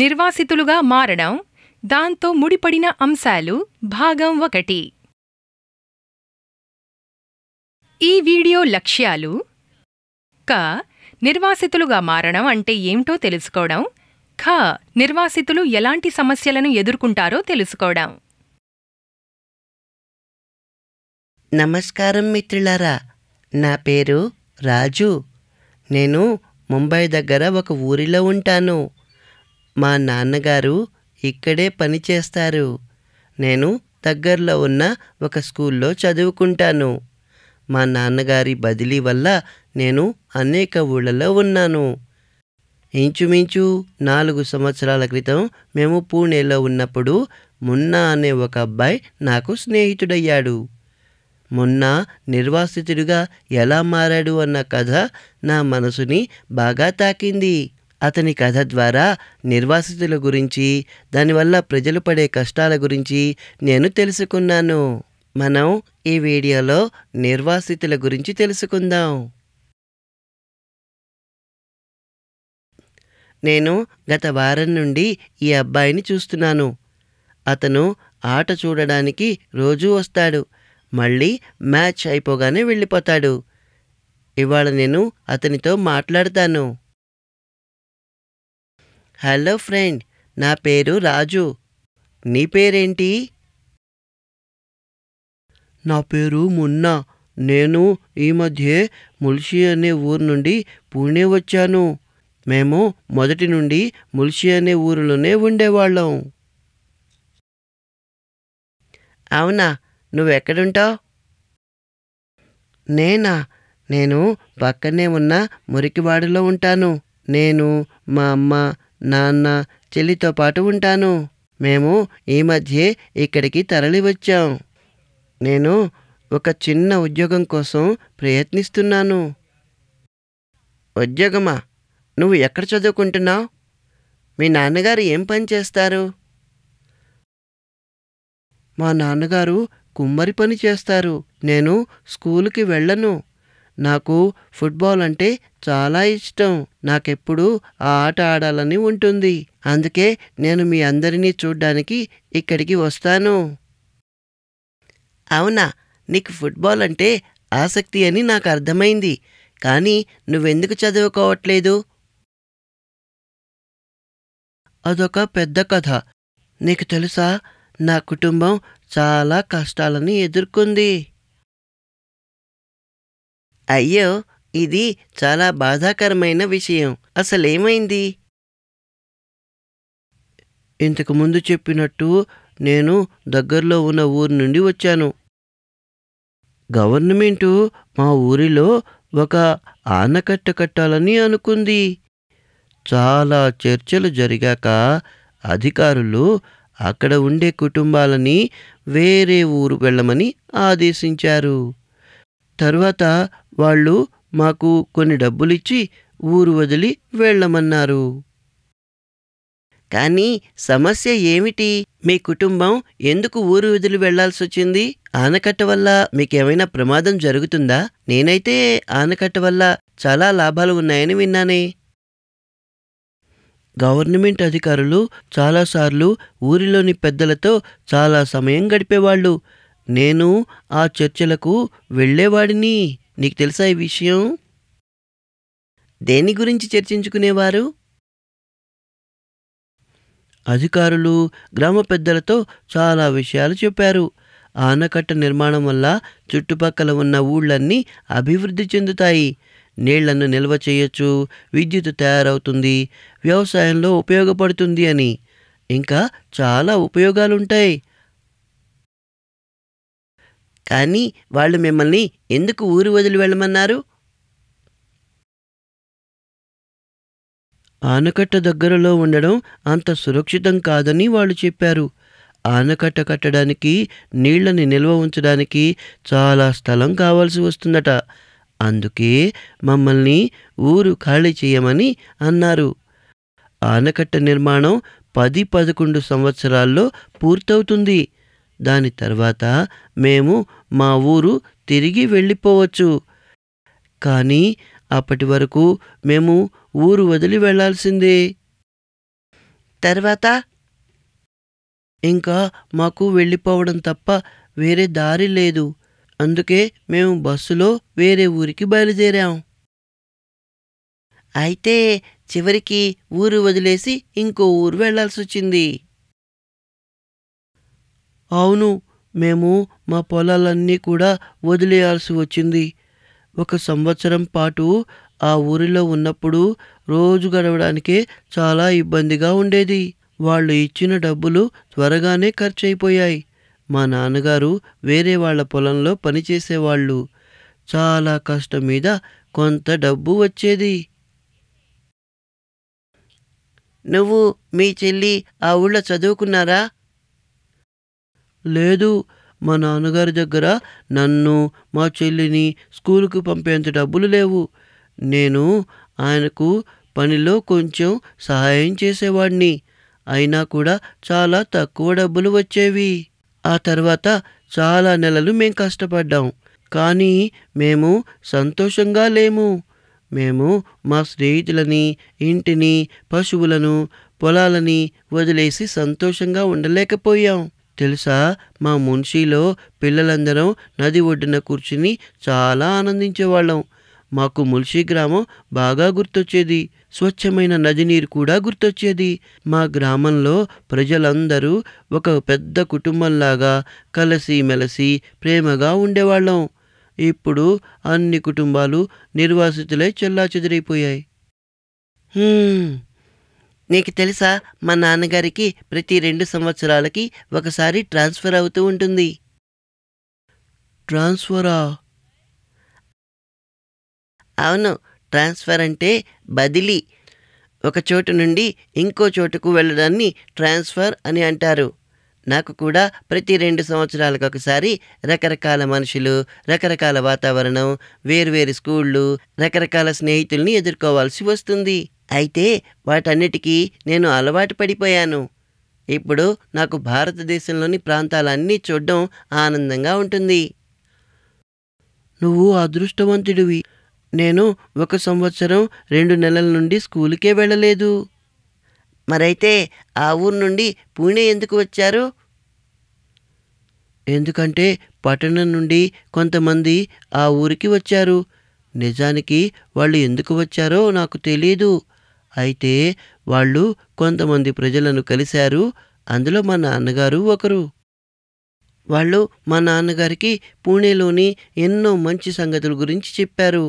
నిర్వాసితులుగా మారడం దాంతో ముడిపడిన అంశాలు భాగం ఒకటి ఈ వీడియో లక్ష్యాలు క నిర్వాసితులుగా మారడం అంటే ఏమిటో తెలుసుకోవడం ఖ నిర్వాసితులు ఎలాంటి సమస్యలను ఎదుర్కొంటారో తెలుసుకోవడం నమస్కారం మిత్రులారా నా పేరు రాజు నేను ముంబై దగ్గర ఒక ఊరిలో ఉంటాను మా నాన్నగారు ఇక్కడే పనిచేస్తారు నేను దగ్గరలో ఉన్న ఒక స్కూల్లో చదువుకుంటాను మా నాన్నగారి బదిలీ వల్ల నేను అనేక ఊళ్ళలో ఉన్నాను ఇంచుమించు నాలుగు సంవత్సరాల క్రితం మేము పూణేలో ఉన్నప్పుడు మున్నా అనే ఒక అబ్బాయి నాకు స్నేహితుడయ్యాడు మున్నా నిర్వాసితుడిగా ఎలా మారాడు అన్న కథ నా మనసుని బాగా తాకింది అతని కథ ద్వారా నిర్వాసితుల గురించి దానివల్ల ప్రజలు పడే కష్టాల గురించి నేను తెలుసుకున్నాను మనం ఈ వీడియోలో నిర్వాసితుల గురించి తెలుసుకుందాం నేను గత వారం నుండి ఈ అబ్బాయిని చూస్తున్నాను అతను ఆట చూడడానికి రోజూ వస్తాడు మళ్ళీ మ్యాచ్ అయిపోగానే వెళ్ళిపోతాడు ఇవాళ నేను అతనితో మాట్లాడతాను హలో ఫ్రెండ్ నా పేరు రాజు నీ పేరేంటి నా పేరు మున్నా నేను ఈ మధ్యే ముల్షి అనే ఊరు నుండి పూణే వచ్చాను మేము మొదటి నుండి ముల్షి అనే ఊరిలోనే ఉండేవాళ్ళం అవునా నువ్వెక్కడుంటావు నేనా నేను పక్కనే ఉన్న మురికివాడలో ఉంటాను నేను మా అమ్మ నాన్న చెల్లితో పాటు ఉంటాను మేము ఈ మధ్య ఇక్కడికి తరలివచ్చాం నేను ఒక చిన్న ఉద్యోగం కోసం ప్రయత్నిస్తున్నాను ఉద్యోగమా నువ్వు ఎక్కడ చదువుకుంటున్నావు మీ నాన్నగారు ఏం పని చేస్తారు మా నాన్నగారు కుమ్మరి పని చేస్తారు నేను స్కూలుకి వెళ్ళను నాకు ఫుట్బాల్ అంటే చాలా ఇష్టం నాకెప్పుడు ఆ ఆట ఆడాలని ఉంటుంది అందుకే నేను మీ అందరినీ చూడ్డానికి ఇక్కడికి వస్తాను అవునా నీకు ఫుట్బాల్ అంటే ఆసక్తి అని నాకు అర్థమైంది కానీ నువ్వెందుకు చదువుకోవట్లేదు అదొక పెద్ద కథ నీకు తెలుసా నా కుటుంబం చాలా కష్టాలని ఎదుర్కొంది అయ్యో ఇది చాలా బాధాకరమైన విషయం అసలేమైంది ఇంతకు ముందు చెప్పినట్టు నేను దగ్గరలో ఉన్న ఊరు నుండి వచ్చాను గవర్నమెంటు మా ఊరిలో ఒక ఆనకట్ట కట్టాలని అనుకుంది చాలా చర్చలు జరిగాక అధికారులు అక్కడ ఉండే కుటుంబాలని వేరే ఊరు వెళ్ళమని ఆదేశించారు తర్వాత వాళ్ళు మాకు కొన్ని డబ్బులిచ్చి ఊరు వదిలి వెళ్ళమన్నారు కానీ సమస్య ఏమిటి మీ కుటుంబం ఎందుకు ఊరు వదిలి వెళ్లాల్సొచ్చింది ఆనకట్ట వల్ల మీకేమైనా ప్రమాదం జరుగుతుందా నేనైతే ఆనకట్ట వల్ల చాలా లాభాలు ఉన్నాయని విన్నానే గవర్నమెంట్ అధికారులు చాలాసార్లు ఊరిలోని పెద్దలతో చాలా సమయం గడిపేవాళ్ళు నేను ఆ చర్చలకు వెళ్ళేవాడిని నీకు తెలుసా ఈ విషయం దేని గురించి చర్చించుకునేవారు అధికారులు గ్రామ పెద్దలతో చాలా విషయాలు చెప్పారు ఆనకట్ట నిర్మాణం వల్ల చుట్టుపక్కల ఉన్న ఊళ్ళన్నీ అభివృద్ధి చెందుతాయి నీళ్లను నిల్వ చేయొచ్చు విద్యుత్ తయారవుతుంది వ్యవసాయంలో ఉపయోగపడుతుంది అని ఇంకా చాలా ఉపయోగాలుంటాయి కానీ వాళ్ళు మిమ్మల్ని ఎందుకు ఊరు వదిలి వెళ్ళమన్నారు ఆనకట్ట దగ్గరలో ఉండడం అంత సురక్షితం కాదని వాళ్ళు చెప్పారు ఆనకట్ట కట్టడానికి నీళ్లని నిల్వ ఉంచడానికి చాలా స్థలం కావాల్సి వస్తుందట అందుకే మమ్మల్ని ఊరు ఖాళీ చేయమని అన్నారు ఆనకట్ట నిర్మాణం పది పదకొండు సంవత్సరాల్లో పూర్తవుతుంది దాని తర్వాత మేము మా ఊరు తిరిగి వెళ్ళిపోవచ్చు కానీ అప్పటి వరకు మేము ఊరు వదిలి వెళ్లాల్సిందే తర్వాత ఇంకా మాకు వెళ్ళిపోవడం తప్ప వేరే దారి లేదు అందుకే మేము బస్సులో వేరే ఊరికి బయలుదేరాం అయితే చివరికి ఊరు వదిలేసి ఇంకో ఊరు వెళ్లాల్సి వచ్చింది అవును మేము మా పొలాలన్నీ కూడా వదిలేయాల్సి వచ్చింది ఒక సంవత్సరం పాటు ఆ ఊరిలో ఉన్నప్పుడు రోజు గడవడానికి చాలా ఇబ్బందిగా ఉండేది వాళ్ళు ఇచ్చిన డబ్బులు త్వరగానే ఖర్చు అయిపోయాయి మా నాన్నగారు వేరే వాళ్ళ పొలంలో పనిచేసేవాళ్ళు చాలా కష్టం మీద కొంత డబ్బు వచ్చేది నువ్వు మీ చెల్లి ఆ ఊళ్ళో చదువుకున్నారా లేదు మా నాన్నగారి దగ్గర నన్ను మా చెల్లిని స్కూలుకు పంపేంత డబ్బులు లేవు నేను ఆయనకు పనిలో కొంచెం సహాయం చేసేవాడిని అయినా కూడా చాలా తక్కువ డబ్బులు వచ్చేవి ఆ తర్వాత చాలా నెలలు మేము కష్టపడ్డాం కానీ మేము సంతోషంగా లేము మేము మా స్నేహితులని ఇంటిని పశువులను పొలాలని వదిలేసి సంతోషంగా ఉండలేకపోయాం తెలుసా మా మున్షిలో పిల్లలందరం నది ఒడ్డున కూర్చుని చాలా ఆనందించేవాళ్ళం మాకు ముల్షి గ్రామం బాగా గుర్తొచ్చేది స్వచ్ఛమైన నది నీరు కూడా గుర్తొచ్చేది మా గ్రామంలో ప్రజలందరూ ఒక పెద్ద కుటుంబంలాగా కలిసి మెలసి ప్రేమగా ఉండేవాళ్ళం ఇప్పుడు అన్ని కుటుంబాలు నిర్వాసితులై చెల్లా చెదిరైపోయాయి నీకు తెలుసా మా నాన్నగారికి ప్రతి రెండు సంవత్సరాలకి ఒకసారి ట్రాన్స్ఫర్ అవుతూ ఉంటుంది ట్రాన్స్ఫరా అవును ట్రాన్స్ఫర్ అంటే బదిలీ ఒక చోటు నుండి ఇంకో చోటుకు వెళ్ళడాన్ని ట్రాన్స్ఫర్ అని అంటారు నాకు కూడా ప్రతి రెండు సంవత్సరాలకు ఒకసారి రకరకాల మనుషులు రకరకాల వాతావరణం వేరువేరు స్కూళ్ళు రకరకాల స్నేహితుల్ని ఎదుర్కోవాల్సి వస్తుంది అయితే వాటన్నిటికీ నేను అలవాటు పడిపోయాను ఇప్పుడు నాకు భారతదేశంలోని ప్రాంతాలన్నీ చూడడం ఆనందంగా ఉంటుంది నువ్వు అదృష్టవంతుడివి నేను ఒక సంవత్సరం రెండు నెలల నుండి స్కూలుకే వెళ్ళలేదు మరైతే ఆ ఊరు నుండి పూణే ఎందుకు వచ్చారు ఎందుకంటే పట్టణం నుండి కొంతమంది ఆ ఊరికి వచ్చారు నిజానికి వాళ్ళు ఎందుకు వచ్చారో నాకు తెలీదు అయితే వాళ్ళు కొంతమంది ప్రజలను కలిశారు అందులో మా నాన్నగారు ఒకరు వాళ్ళు మా నాన్నగారికి పూణేలోని ఎన్నో మంచి సంగతుల గురించి చెప్పారు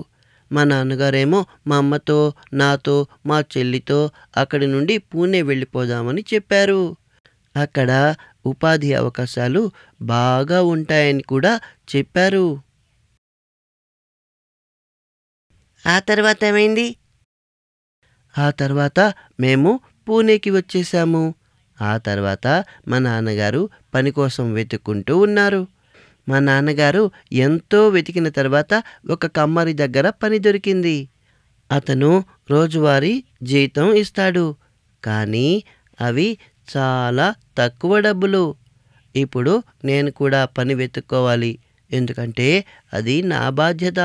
మా నాన్నగారేమో మా అమ్మతో నాతో మా చెల్లితో అక్కడి నుండి పూణే వెళ్ళిపోదామని చెప్పారు అక్కడ ఉపాధి అవకాశాలు బాగా ఉంటాయని కూడా చెప్పారు ఆ తర్వాత ఏమైంది ఆ తర్వాత మేము పూణేకి వచ్చేసాము ఆ తర్వాత మా నాన్నగారు పని కోసం వెతుక్కుంటూ ఉన్నారు మా నాన్నగారు ఎంతో వెతికిన తర్వాత ఒక కమ్మరి దగ్గర పని దొరికింది అతను రోజువారీ జీతం ఇస్తాడు కానీ అవి చాలా తక్కువ డబ్బులు ఇప్పుడు నేను కూడా పని వెతుక్కోవాలి ఎందుకంటే అది నా బాధ్యత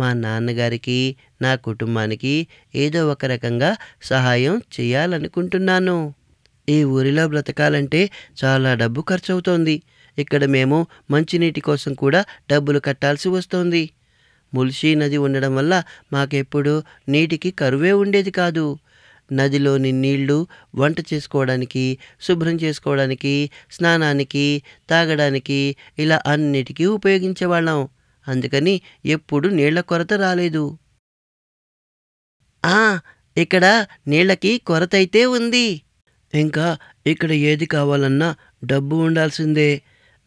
మా నాన్నగారికి నా కుటుంబానికి ఏదో ఒక రకంగా సహాయం చేయాలనుకుంటున్నాను ఈ ఊరిలో బ్రతకాలంటే చాలా డబ్బు ఖర్చు అవుతోంది ఇక్కడ మేము మంచినీటి కోసం కూడా డబ్బులు కట్టాల్సి వస్తోంది ముల్షీ నది ఉండడం వల్ల మాకెప్పుడు నీటికి కరువే ఉండేది కాదు నదిలోని నీళ్లు వంట చేసుకోవడానికి శుభ్రం చేసుకోవడానికి స్నానానికి తాగడానికి ఇలా అన్నిటికీ ఉపయోగించేవాళ్ళం అందుకని ఎప్పుడు నీళ్ల కొరత రాలేదు ఆ ఇక్కడ నీళ్ళకి కొరతైతే ఉంది ఇంకా ఇక్కడ ఏది కావాలన్నా డబ్బు ఉండాల్సిందే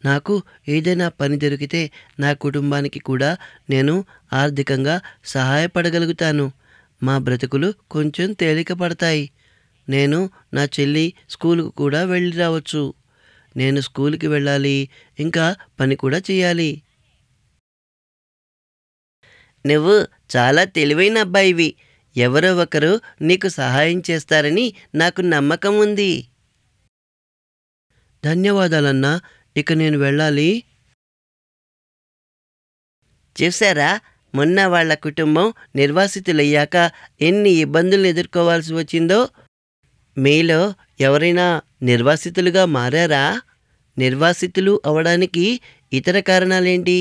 నాకు ఏదైనా పని దొరికితే నా కుటుంబానికి కూడా నేను ఆర్థికంగా సహాయపడగలుగుతాను మా బ్రతుకులు కొంచెం తేలిక పడతాయి నేను నా చెల్లి స్కూలుకు కూడా వెళ్ళి రావచ్చు నేను స్కూల్కి వెళ్ళాలి ఇంకా పని కూడా చేయాలి నువ్వు చాలా తెలివైన అబ్బాయివి ఎవరో ఒకరు నీకు సహాయం చేస్తారని నాకు నమ్మకం ఉంది ధన్యవాదాలన్నా ఇక నేను వెళ్ళాలి చూసారా మొన్న వాళ్ళ కుటుంబం నిర్వాసితులయ్యాక ఎన్ని ఇబ్బందులు ఎదుర్కోవాల్సి వచ్చిందో మీలో ఎవరైనా నిర్వాసితులుగా మారారా నిర్వాసితులు అవడానికి ఇతర కారణాలేంటి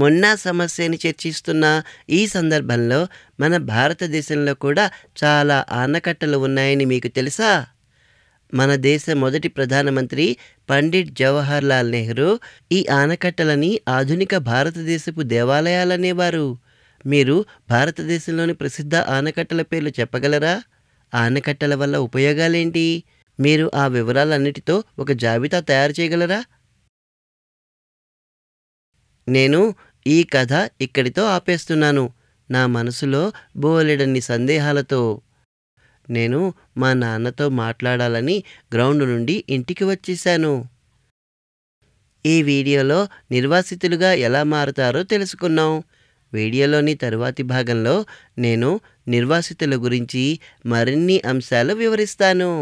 మొన్న సమస్యని చర్చిస్తున్న ఈ సందర్భంలో మన భారతదేశంలో కూడా చాలా ఆనకట్టలు ఉన్నాయని మీకు తెలుసా మన దేశ మొదటి ప్రధానమంత్రి పండిట్ జవహర్ లాల్ నెహ్రూ ఈ ఆనకట్టలని ఆధునిక భారతదేశపు దేవాలయాలనేవారు మీరు భారతదేశంలోని ప్రసిద్ధ ఆనకట్టల పేర్లు చెప్పగలరా ఆనకట్టల వల్ల ఉపయోగాలేంటి మీరు ఆ వివరాలన్నిటితో ఒక జాబితా తయారు చేయగలరా నేను ఈ కథ ఇక్కడితో ఆపేస్తున్నాను నా మనసులో బోలెడన్ని సందేహాలతో నేను మా నాన్నతో మాట్లాడాలని గ్రౌండ్ నుండి ఇంటికి వచ్చేశాను ఈ వీడియోలో నిర్వాసితులుగా ఎలా మారుతారో తెలుసుకున్నాం వీడియోలోని తరువాతి భాగంలో నేను నిర్వాసితుల గురించి మరిన్ని అంశాలు వివరిస్తాను